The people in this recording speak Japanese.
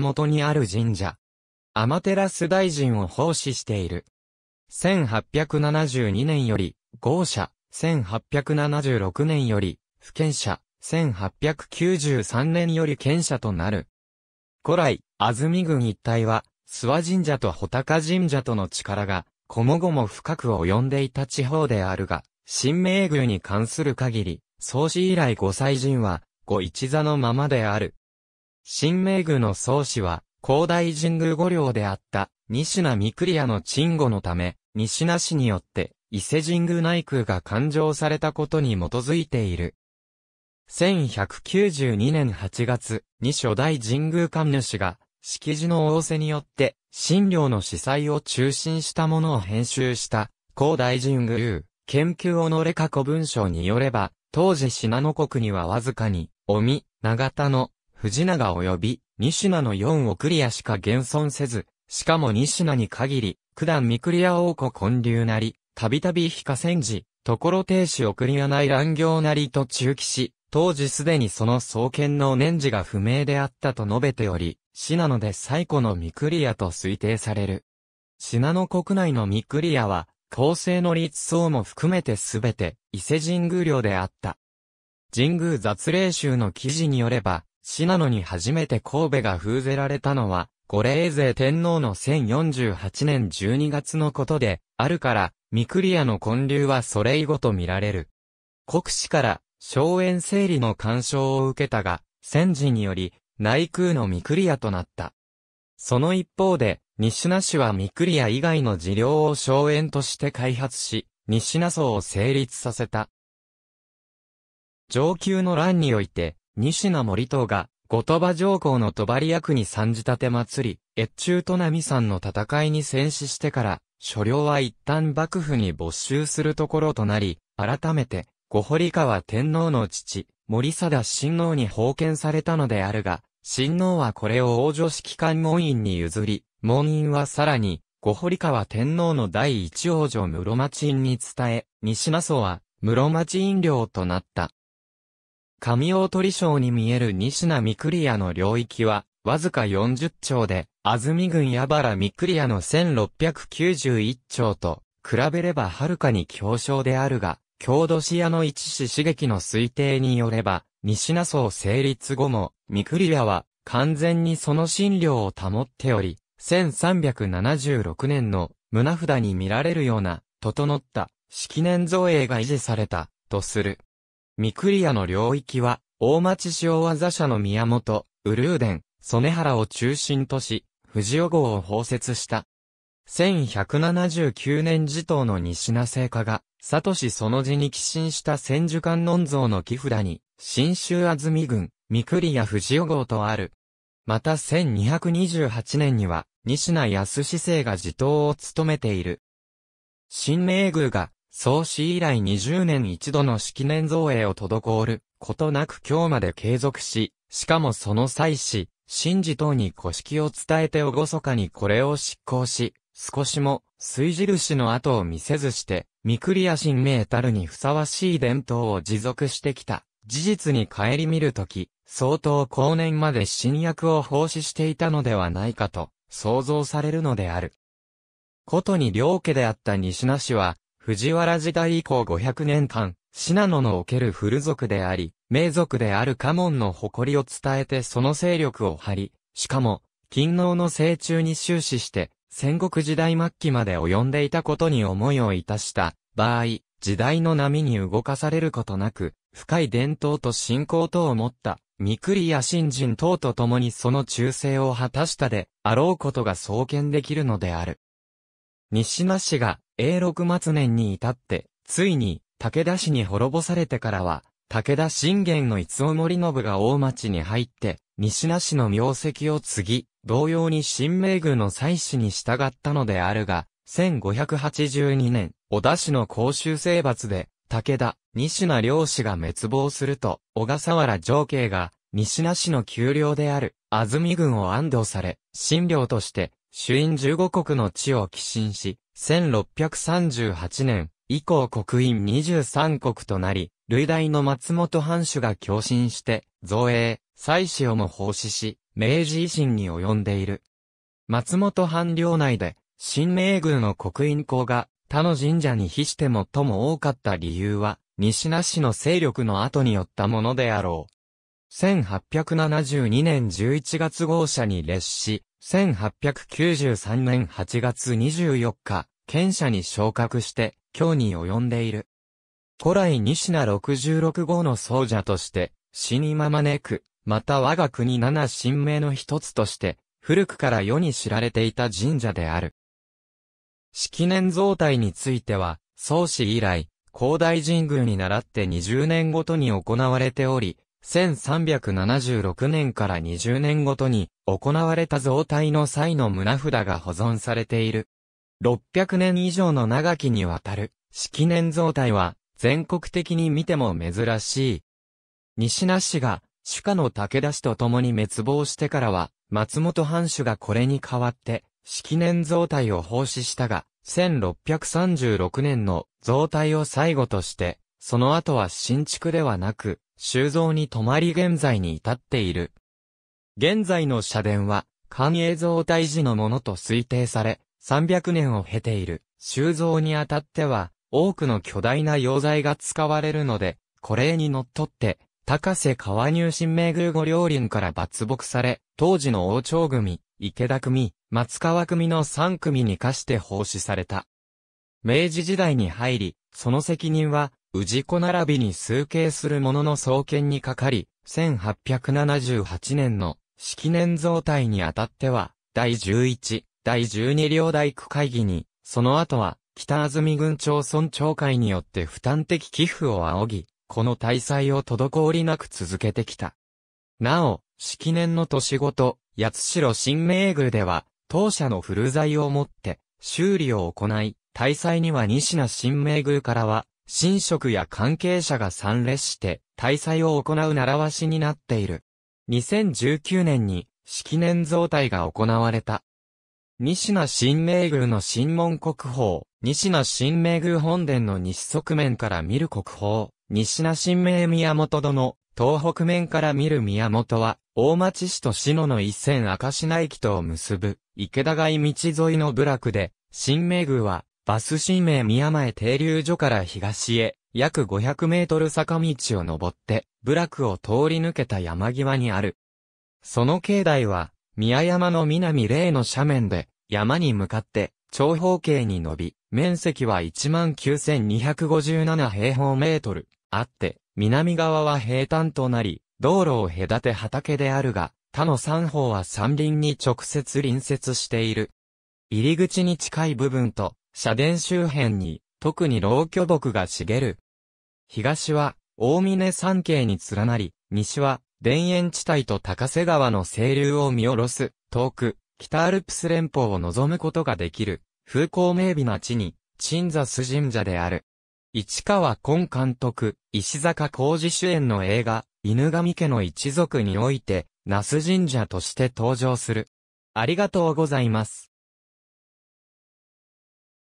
本にある神社。天照大臣を奉仕している。1872年より、豪社、1876年より、不権者、1893年より権者となる。古来、安住郡一帯は、諏訪神社と穂高神社との力が、こもごも深く及んでいた地方であるが、新名宮に関する限り、創始以来御祭神は、ご一座のままである。新名宮の宗師は、広大神宮御領であった、西名三栗屋の鎮護のため、西名氏によって、伊勢神宮内宮が勘定されたことに基づいている。1192年8月、に初代神宮官主が、式辞の仰せによって、新領の司祭を中心したものを編集した、高大神宮、研究をのれ過去文章によれば、当時信濃国にはわずかに、尾身、長田の、藤永及び西名の4をクリアしか現存せず、しかも西名に限り、九段三クリア王子混流なり、たびたび非河川寺、ところ停止送り屋内ない乱行なりと中期し、当時すでにその創建の年次が不明であったと述べており、信濃で最古のミクリアと推定される。信濃国内のミクリアは、構成の立層も含めてすべて伊勢神宮領であった。神宮雑霊集の記事によれば、死なのに初めて神戸が封ぜられたのは、五霊勢天皇の1048年12月のことで、あるから、リ厨の建立はそれ以後と見られる。国史から、荘園整理の干渉を受けたが、戦時により、内宮のリ厨となった。その一方で、西名市はリ厨以外の事業を荘園として開発し、西名荘を成立させた。上級の乱において、西名森党が、後鳥羽上皇の帳役に参じ立て祭り、越中とさんの戦いに戦死してから、所領は一旦幕府に没収するところとなり、改めて、御堀川天皇の父、森貞親王に奉献されたのであるが、親王はこれを王女式官門院に譲り、門院はさらに、御堀川天皇の第一王女室町院に伝え、西那蘇は、室町院領となった。神大鳥省に見える西名三栗屋の領域は、わずか40兆で、安住郡矢原三栗屋の1691兆と、比べればはるかに強小であるが、郷土市屋の一市刺激の推定によれば、西名層成立後も、三栗屋は、完全にその診療を保っており、1376年の胸札に見られるような、整った、式年造営が維持された、とする。ミクリアの領域は、大町塩技社の宮本、ウルーデン、曽根原を中心とし、藤尾号を包摂した。1179年時頭の西名聖菓が、佐トシその字に寄進した千手観音像の木札に、新州安住郡、三リ屋藤尾号とある。また1228年には、西名安志製が地頭を務めている。新名宮が、創始以来20年一度の式年造営を滞ることなく今日まで継続し、しかもその際し、神事等に古式を伝えておごそかにこれを執行し、少しも、水印の跡を見せずして、三栗や神明たるにふさわしい伝統を持続してきた。事実に帰り見るとき、相当後年まで新約を奉仕していたのではないかと、想像されるのである。ことに両家であった西名氏は、藤原時代以降500年間、信濃のおける古族であり、名族である家紋の誇りを伝えてその勢力を張り、しかも、勤王の成中に終始して、戦国時代末期まで及んでいたことに思いをいたした場合、時代の波に動かされることなく、深い伝統と信仰とを持った、三栗や新人等と共にその忠誠を果たしたで、あろうことが創建できるのである。西那氏が永禄末年に至って、ついに武田氏に滅ぼされてからは、武田信玄の逸尾森信が大町に入って、西名氏の名跡を継ぎ、同様に新名宮の祭祀に従ったのであるが、1582年、小田氏の公衆征伐で、武田、西名両氏が滅亡すると、小笠原上慶が、西名氏の丘陵である、安住軍を安堵され、新領として、主因15国の地を寄進し、1638年以降国員23国となり、類大の松本藩主が共振して、造営、祭祀をも奉仕し、明治維新に及んでいる。松本藩領内で、新名宮の国員公が他の神社に比して最も多かった理由は、西名氏の勢力の後によったものであろう。1872年11月号車に列し、1893年8月24日、県社に昇格して、今日に及んでいる。古来西名66号の僧者として、死まま招く、また我が国七神明の一つとして、古くから世に知られていた神社である。式年造体については、宗氏以来、広大神宮に倣って20年ごとに行われており、1376年から20年ごとに行われた増体の際の胸札が保存されている。600年以上の長きにわたる式年増体は全国的に見ても珍しい。西那氏が主家の武田氏と共に滅亡してからは松本藩主がこれに代わって式年増体を奉仕したが、1636年の増体を最後として、その後は新築ではなく、修造に泊まり現在に至っている。現在の社殿は、関営造大寺のものと推定され、300年を経ている修造にあたっては、多くの巨大な溶剤が使われるので、これにのっとって、高瀬川入新名宮御両輪から抜木され、当時の王朝組、池田組、松川組の3組に課して奉仕された。明治時代に入り、その責任は、氏子並びに数形する者の創建にかかり、1878年の式年増大にあたっては、第11、第12両大区会議に、その後は、北安住郡町村長会によって負担的寄付を仰ぎ、この大祭を滞りなく続けてきた。なお、式年の年ごと、八代新名宮では、当社の古材をもって、修理を行い、大祭には西名新名宮からは、神職や関係者が参列して大祭を行う習わしになっている。2019年に式年造体が行われた。西名神明宮の神門国宝、西名神明宮本殿の西側面から見る国宝、西名神明宮本殿、東北面から見る宮本は、大町市と篠の一線赤品駅とを結ぶ、池田街道沿いの部落で、神明宮は、バス神明宮前停留所から東へ、約500メートル坂道を登って、部落を通り抜けた山際にある。その境内は、宮山の南霊の斜面で、山に向かって、長方形に伸び、面積は19,257平方メートルあって、南側は平坦となり、道路を隔て畑であるが、他の三方は山林に直接隣接している。入り口に近い部分と、社殿周辺に、特に老巨木が茂る。東は、大峰山系に連なり、西は、田園地帯と高瀬川の清流を見下ろす、遠く、北アルプス連峰を望むことができる、風光明媚な地に、鎮座す神社である。市川根監督、石坂浩二主演の映画、犬神家の一族において、那須神社として登場する。ありがとうございます。